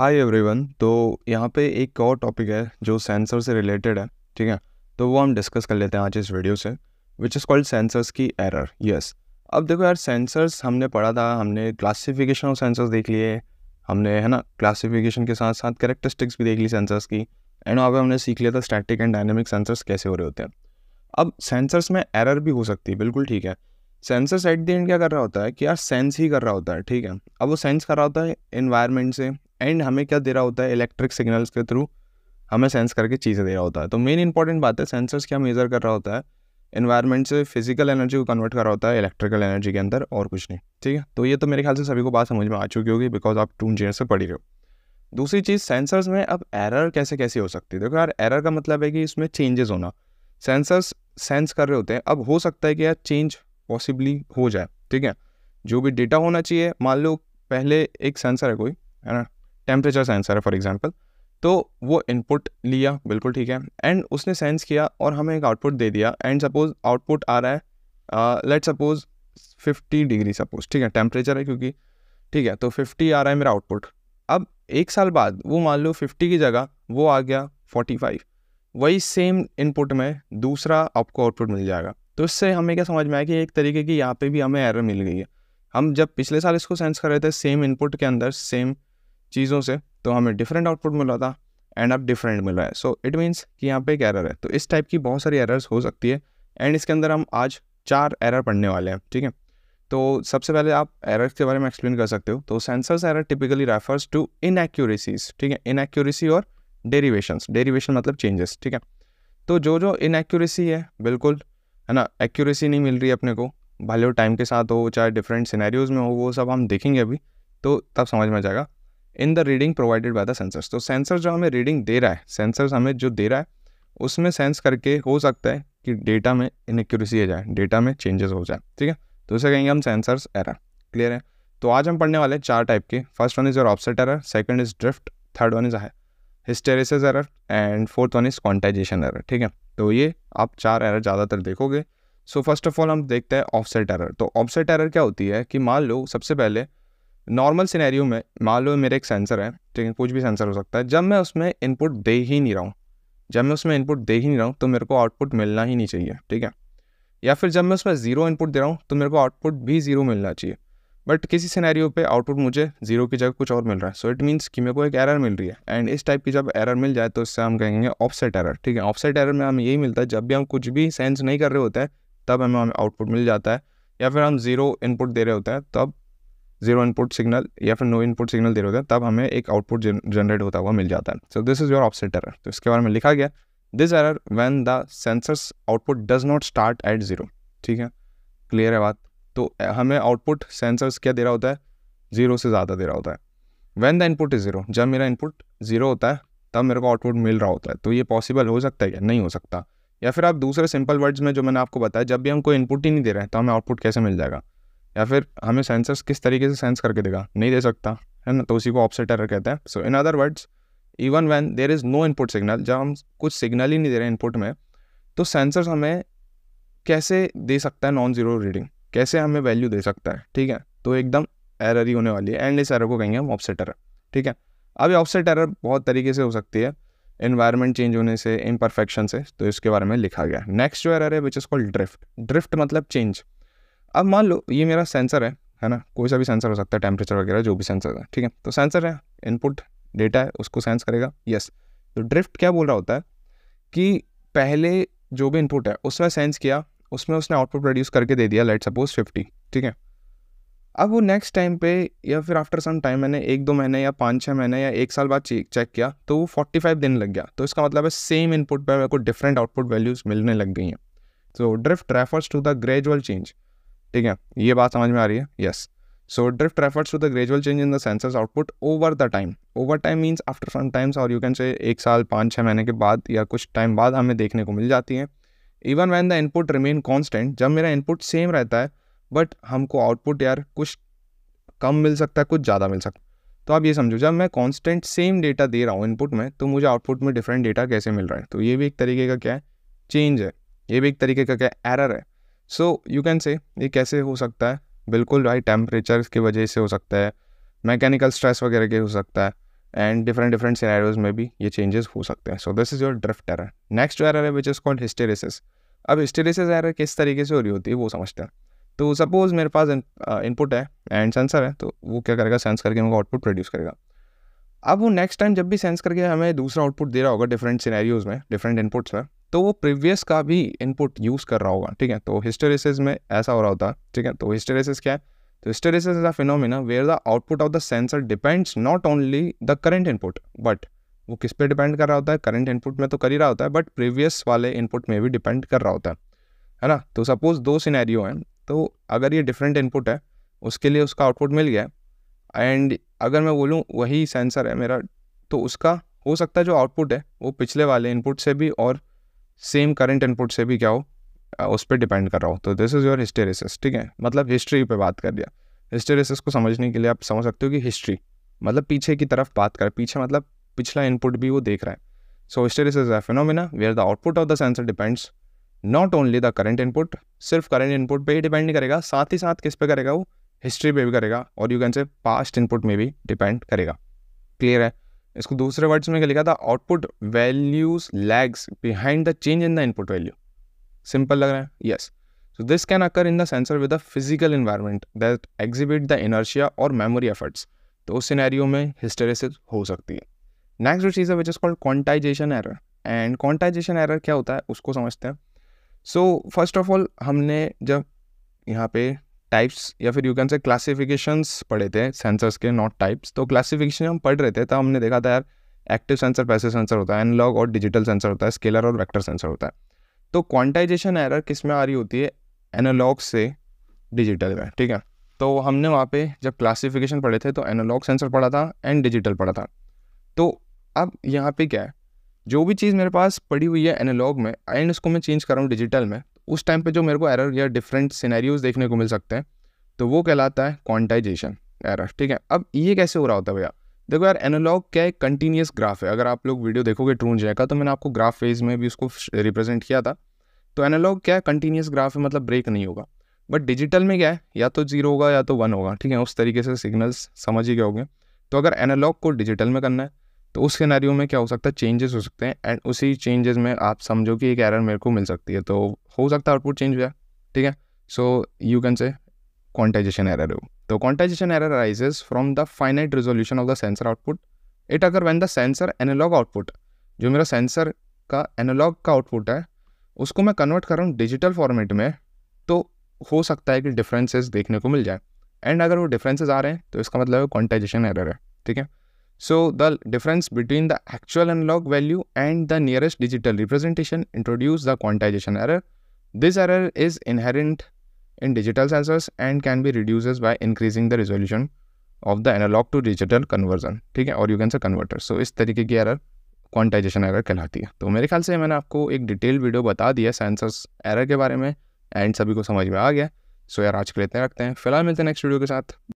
Hi everyone तो यहाँ पे एक और टॉपिक है जो सेंसर से रिलेटेड है ठीक है तो वो हम डिस्कस कर लेते हैं आज इस वीडियो से विच इज़ कॉल्ड सेंसर्स की एरर यस अब देखो यार सेंसर्स हमने पढ़ा था हमने क्लासिफिकेशन ऑफ सेंसर्स देख लिए हमने है ना क्लासिफिकेशन के साथ साथ करेक्टरिस्टिक्स भी देख ली सेंसर्स की एंड वहाँ पर हमने सीख लिया था स्टैटिक एंड डायनेमिक सेंसर्स कैसे हो रहे होते हैं अब सेंसर्स में एरर भी हो सकती है बिल्कुल ठीक है सेंसर्स एट द एंड क्या कर रहा होता है कि यार सेंस ही कर रहा होता है ठीक है अब वो सेंस कर रहा होता है इन्वायरमेंट से एंड हमें क्या दे रहा होता है इलेक्ट्रिक सिग्नल्स के थ्रू हमें सेंस करके चीज़ें दे रहा होता है तो मेन इंपॉर्टेंट बात है सेंसर्स क्या मेज़र कर रहा होता है इन्वायरमेंट से फिजिकल एनर्जी को कन्वर्ट कर रहा होता है इलेक्ट्रिकल एनर्जी के अंदर और कुछ नहीं ठीक है तो ये तो मेरे ख्याल से सभी को बात समझ में आ चुकी होगी बिकॉज आप टू इंजीनियर से पढ़ी रहे हो दूसरी चीज़ सेंसर्स में अब एरर कैसे कैसे हो सकती है देखो यार एरर का मतलब है कि इसमें चेंजेस होना सेंसर्स सेंस कर रहे होते हैं अब हो सकता है कि यार चेंज पॉसिबली हो जाए ठीक है जो भी डेटा होना चाहिए मान लो पहले एक सेंसर है कोई है ना टेम्परेचर सेंसर है फॉर एग्जाम्पल तो वो इनपुट लिया बिल्कुल ठीक है एंड उसने सेंस किया और हमें एक आउटपुट दे दिया एंड सपोज आउटपुट आ रहा है let suppose fifty degree suppose ठीक है टेम्परेचर है क्योंकि ठीक है तो फिफ्टी आ रहा है मेरा आउटपुट अब एक साल बाद वो मान लो फिफ्टी की जगह वो आ गया 45 फाइव वही सेम इनपुट में दूसरा आपको आउटपुट मिल जाएगा तो इससे हमें क्या समझ में आया कि एक तरीके की यहाँ पे भी हमें एरर मिल गई है हम जब पिछले साल इसको सेंस कर रहे थे सेम इनपुट के अंदर सेम चीज़ों से तो हमें डिफरेंट आउटपुट मिला था एंड अब डिफरेंट मिला है सो इट मीन्स कि यहाँ पे एक एरर है तो इस टाइप की बहुत सारी एरर्स हो सकती है एंड इसके अंदर हम आज चार एरर पढ़ने वाले हैं ठीक है तो सबसे पहले आप एरर्स के बारे में एक्सप्लेन कर सकते हो तो sensors error typically refers to inaccuracies ठीक है इनएक्यूरेसी और डेरीवेशन डेरीवेशन मतलब चेंजेस ठीक है तो जो जो इनएक्यूरेसी है बिल्कुल है ना एक्यूरेसी नहीं मिल रही अपने को भले वो टाइम के साथ हो चाहे डिफरेंट सिनेरियोज़ में हो वो सब हम देखेंगे अभी तो तब समझ में आ जाएगा in the reading provided by the sensors तो सेंसर जो हमें रीडिंग दे रहा है सेंसर्स हमें जो दे रहा है उसमें सेंस करके हो सकता है कि डेटा में इनक्यूरेसी आ जाए डेटा में चेंजेस हो जाए ठीक है तो उसे कहेंगे हम सेंसर्स एरर क्लियर है तो आज हम पढ़ने वाले चार टाइप के first one is your offset error second is drift third one is hysteresis error and fourth one is quantization error ठीक है तो ये आप चार एरर ज़्यादातर देखोगे सो फर्स्ट ऑफ ऑल हम देखते हैं ऑफसेट एरर तो ऑफसेट एरर क्या होती है कि मान लो सबसे पहले नॉर्मल सिनेरियो में मान लो मेरे एक सेंसर है ठीक है कुछ भी सेंसर हो सकता है जब मैं उसमें इनपुट दे ही नहीं रहा हूँ जब मैं उसमें इनपुट दे ही नहीं रहा हूँ तो मेरे को आउटपुट मिलना ही नहीं चाहिए ठीक है या फिर जब मैं उसमें ज़ीरो इनपुट दे रहा हूँ तो मेरे को आउटपुट भी ज़ीरो मिलना चाहिए बट किसी सिनेरियो पे आउटपुट मुझे ज़ीरो की जगह कुछ और मिल रहा है सो इट मीन्स कि मेरे को एक एरर मिल रही है एंड इस टाइप की जब एरर मिल जाए तो इससे हम कहेंगे ऑफसेट एरर ठीक है ऑफसेट एरर में हमें यही मिलता है जब भी हम कुछ भी सेंस नहीं कर रहे होते हैं तब हमें हमें आउटपुट मिल जाता है या फिर हम ज़ीरो इनपुट दे रहे होते हैं तब जीरो इनपुट सिग्नल या फिर नो इनपुट सिग्नल दे रहे होते हैं तब हमें एक आउटपुट जनरेट होता हुआ मिल जाता है so this is your offset error तो इसके बारे में लिखा गया this error when the sensors output does not start at zero ठीक है क्लियर है बात तो हमें आउटपुट सेंसर्स क्या दे रहा होता है ज़ीरो से ज़्यादा दे रहा होता है when the input is zero जब मेरा इनपुट ज़ीरो होता है तब मेरे को आउटपुट मिल रहा होता है तो ये पॉसिबल हो सकता है क्या नहीं हो सकता या फिर आप दूसरे सिंपल वर्ड्स में जो मैंने आपको बताया जब भी हम कोई इनपुट ही नहीं दे रहे हैं तो हमें आउटपुट कैसे मिल जाएगा या फिर हमें सेंसर्स किस तरीके से सेंस करके देगा नहीं दे सकता है ना तो उसी को ऑप्शन एरर कहते हैं so in other words even when there is no input signal जब हम कुछ सिग्नल ही नहीं दे रहे इनपुट में तो सेंसर्स हमें कैसे दे सकता है नॉन ज़ीरो रीडिंग कैसे हमें वैल्यू दे सकता है ठीक है तो एकदम एरर ही होने वाली है एंड इस एरर को कहेंगे हम ऑफसेट एरर ठीक है अब ऑफसेट एरर बहुत तरीके से हो सकती है इन्वायरमेंट चेंज होने से इम्परफेक्शन से तो इसके बारे में लिखा गया नेक्स्ट जो एरर है which is called drift drift मतलब चेंज अब मान लो ये मेरा सेंसर है है ना कोई सा भी सेंसर हो सकता है टेम्परेचर वगैरह जो भी सेंसर है ठीक है तो सेंसर है इनपुट डेटा है उसको सेंस करेगा यस तो ड्रिफ्ट क्या बोल रहा होता है कि पहले जो भी इनपुट है उसमें सेंस किया उसमें उसने आउटपुट प्रोड्यूस करके दे दिया लेट सपोज फिफ्टी ठीक है अब वो नेक्स्ट टाइम पे या फिर आफ्टर सम टाइम मैंने एक दो महीने या पाँच छः महीने या एक साल बाद चेक किया तो वो फोर्टी फाइव दिन लग गया तो इसका मतलब है सेम इनपुट पर मेरे को डिफरेंट आउटपुट वैल्यूज़ मिलने लग गई हैं तो drift refers to the gradual change ठीक है ये बात समझ में आ रही है yes so drift refers to the gradual change in the sensors output over the time over time means after some times और यू कैन से एक साल पाँच छः महीने के बाद या कुछ टाइम बाद हमें देखने को मिल जाती है even when the input remain constant जब मेरा इनपुट सेम रहता है बट हमको आउटपुट यार कुछ कम मिल सकता है कुछ ज़्यादा मिल सकता है तो आप ये समझो जब मैं कॉन्स्टेंट सेम डेटा दे रहा हूँ इनपुट में तो मुझे आउटपुट में डिफरेंट डेटा कैसे मिल रहा है तो ये भी एक तरीके का क्या है चेंज है ये भी एक तरीके का क्या एरर है सो यू कैन से ये कैसे हो सकता है बिल्कुल हाई टेम्परेचर की वजह से हो सकता है मैकेनिकल स्ट्रेस वगैरह के हो सकता है एंड डिफरेंट डिफरेंट सीनारीज़ में भी ये चेंजेस हो सकते हैं so this is your drift error next error है विच इज़ कॉल्ड हिस्टेरिसिस अब हिस्टेरिसिस एरर किस तरीके से हो रही होती है वो समझते हैं तो सपोज मेरे पास इनपुट है एंड सेंसर है तो वो क्या करेगा सेंस करके मेरे आउटपुट प्रोड्यूस करेगा अब वो नेक्स्ट टाइम जब भी सेंस करके हमें दूसरा आउटपुट दे रहा होगा डिफरेंट सीनारीज़ में डिफरेंट इनपुट्स में तो वो प्रीवियस का भी इनपुट यूज़ कर रहा होगा ठीक है तो हिस्टोरेसिस में ऐसा हो रहा होता है ठीक है तो हिस्टोरेसिस क्या है तो hysteresis is a phenomena where the output of the sensor depends not only the current input but वो किस पे डिपेंड कर रहा होता है करंट इनपुट में तो कर ही रहा होता है बट प्रीवियस वाले इनपुट में भी डिपेंड कर रहा होता है है ना तो सपोज दो सिनेरियो हैं तो अगर ये डिफरेंट इनपुट है उसके लिए उसका आउटपुट मिल गया एंड अगर मैं बोलूँ वही सेंसर है मेरा तो उसका हो सकता है जो आउटपुट है वो पिछले वाले इनपुट से भी और सेम करंट इनपुट से भी क्या हो उस पर डिपेंड कर रहा हो तो दिस इज़ योर हिस्टेरिस ठीक है मतलब हिस्ट्री पे बात कर दिया हिस्टेरेसिस को समझने के लिए आप समझ सकते हो कि हिस्ट्री मतलब पीछे की तरफ बात कर पीछे मतलब पिछला इनपुट भी वो देख रहा है so hysteresis a phenomena where the output of the sensor depends not only the current input सिर्फ करंट इनपुट पे ही डिपेंड नहीं करेगा साथ ही साथ किस पे करेगा वो हिस्ट्री पे भी करेगा और you can say past input में भी डिपेंड करेगा क्लियर है इसको दूसरे वर्ड्स में क्या लिखा था output values lags behind the change in the input value simple लग रहा है yes so this can occur in the sensor with a physical environment that exhibit the inertia और मेमोरी एफर्ट्स तो उस सिनेरियो में हिस्टेरिस हो सकती है नेक्स्ट जो चीज़ है which is called quantization error and quantization error क्या होता है उसको समझते हैं सो फर्स्ट ऑफ ऑल हमने जब यहाँ पे टाइप्स या फिर यू कैन से क्लासिफिकेशंस पढ़े थे सेंसर्स के नॉट टाइप्स तो क्लासिफिकेशन हम पढ़ रहे थे तब हमने देखा था यार एक्टिव सेंसर पैसे सेंसर होता है एनलॉग और डिजिटल सेंसर होता है स्केलर और वेक्टर सेंसर होता है तो क्वांटाइजेशन एरर किस में आ रही होती है एनालॉग से डिजिटल में ठीक है तो हमने वहाँ पे जब क्लासिफिकेशन पढ़े थे तो एनालॉग सेंसर पढ़ा था एंड डिजिटल पढ़ा था तो अब यहाँ पे क्या है जो भी चीज़ मेरे पास पड़ी हुई है एनालॉग में एंड उसको मैं चेंज कर रहा हूँ डिजिटल में उस टाइम पे जो मेरे को एरर या डिफरेंट सिनेरियोज देखने को मिल सकते हैं तो वो कहलाता है क्वांटाइजेशन एरर ठीक है अब ये कैसे हो रहा होता है भैया देखो यार एनालॉग क्या एक कंटिन्यूस ग्राफ है अगर आप लोग वीडियो देखोगे ट्रून जय का तो मैंने आपको ग्राफ फेज में भी उसको रिप्रेजेंट किया था तो एनालॉग क्या है कंटिन्यूस ग्राफ है मतलब ब्रेक नहीं होगा बट डिजिटल में क्या है या तो जीरो होगा या तो वन होगा ठीक है उस तरीके से सिग्नल्स समझ ही गए होंगे तो अगर एनालॉग को डिजिटल में करना है तो उस सिनेरियो में क्या हो सकता है चेंजेस हो सकते हैं एंड उसी चेंजेस में आप समझो कि एक एरर मेरे को मिल सकती है तो हो सकता है आउटपुट चेंज हो जाए ठीक है so you can say quantization error हो तो quantization error arises from the finite resolution of the sensor output it अगर when the sensor analog output जो मेरा सेंसर का एनालॉग का आउटपुट है उसको मैं कन्वर्ट कर रहा हूँ डिजिटल फॉर्मेट में तो हो सकता है कि डिफरेंसेस देखने को मिल जाए एंड अगर वो डिफरेंसेस आ रहे हैं तो इसका मतलब क्वांटाइजेशन एरर है ठीक है So the difference between the actual analog value and the nearest digital representation introduce the quantization error. This error is inherent in digital sensors and can be reduced by increasing the resolution of the analog to digital conversion ठीक है और you can say converter so इस तरीके की error quantization error कहलाती है तो मेरे ख्याल से मैंने आपको एक डिटेल वीडियो बता दिया सेंसर्स एरर के बारे में एंड सभी को समझ में आ गया सो so यार आज के लिए इतने रखते हैं फिलहाल मिलते हैं नेक्स्ट वीडियो के साथ